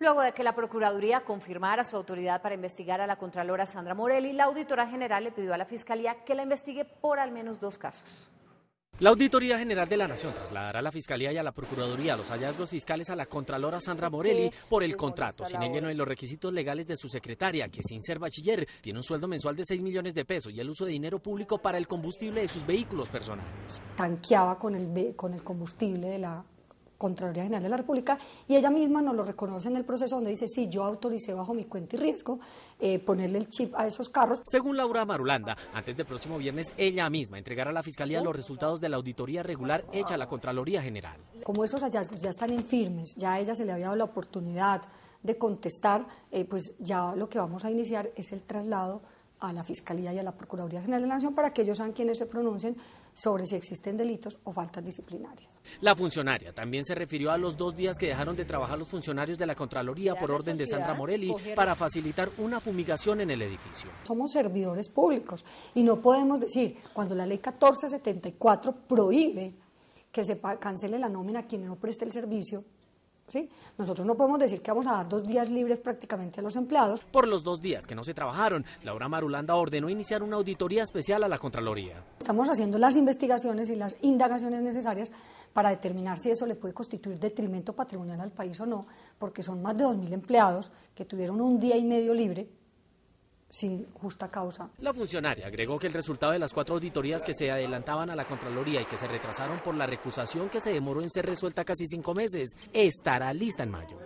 Luego de que la Procuraduría confirmara su autoridad para investigar a la Contralora Sandra Morelli, la Auditora General le pidió a la Fiscalía que la investigue por al menos dos casos. La Auditoría General de la Nación trasladará a la Fiscalía y a la Procuraduría los hallazgos fiscales a la Contralora Sandra Morelli por el contrato, este sin el lleno de los requisitos legales de su secretaria, que sin ser bachiller tiene un sueldo mensual de 6 millones de pesos y el uso de dinero público para el combustible de sus vehículos personales. Tanqueaba con el, con el combustible de la Contraloría General de la República, y ella misma nos lo reconoce en el proceso donde dice, sí, yo autoricé bajo mi cuenta y riesgo eh, ponerle el chip a esos carros. Según Laura Marulanda, antes del próximo viernes ella misma entregará a la Fiscalía los resultados de la auditoría regular hecha a la Contraloría General. Como esos hallazgos ya están en firmes, ya a ella se le había dado la oportunidad de contestar, eh, pues ya lo que vamos a iniciar es el traslado a la Fiscalía y a la Procuraduría General de la Nación para que ellos sean quienes se pronuncien sobre si existen delitos o faltas disciplinarias. La funcionaria también se refirió a los dos días que dejaron de trabajar los funcionarios de la Contraloría por orden de Sandra Morelli para facilitar una fumigación en el edificio. Somos servidores públicos y no podemos decir, cuando la ley 1474 prohíbe que se cancele la nómina a quien no preste el servicio, ¿sí? Nosotros no podemos decir que vamos a dar dos días libres prácticamente a los empleados. Por los dos días que no se trabajaron, Laura Marulanda ordenó iniciar una auditoría especial a la Contraloría. Estamos haciendo las investigaciones y las indagaciones necesarias para determinar si eso le puede constituir detrimento patrimonial al país o no, porque son más de dos mil empleados que tuvieron un día y medio libre sin justa causa. La funcionaria agregó que el resultado de las cuatro auditorías que se adelantaban a la Contraloría y que se retrasaron por la recusación que se demoró en ser resuelta casi cinco meses estará lista en mayo.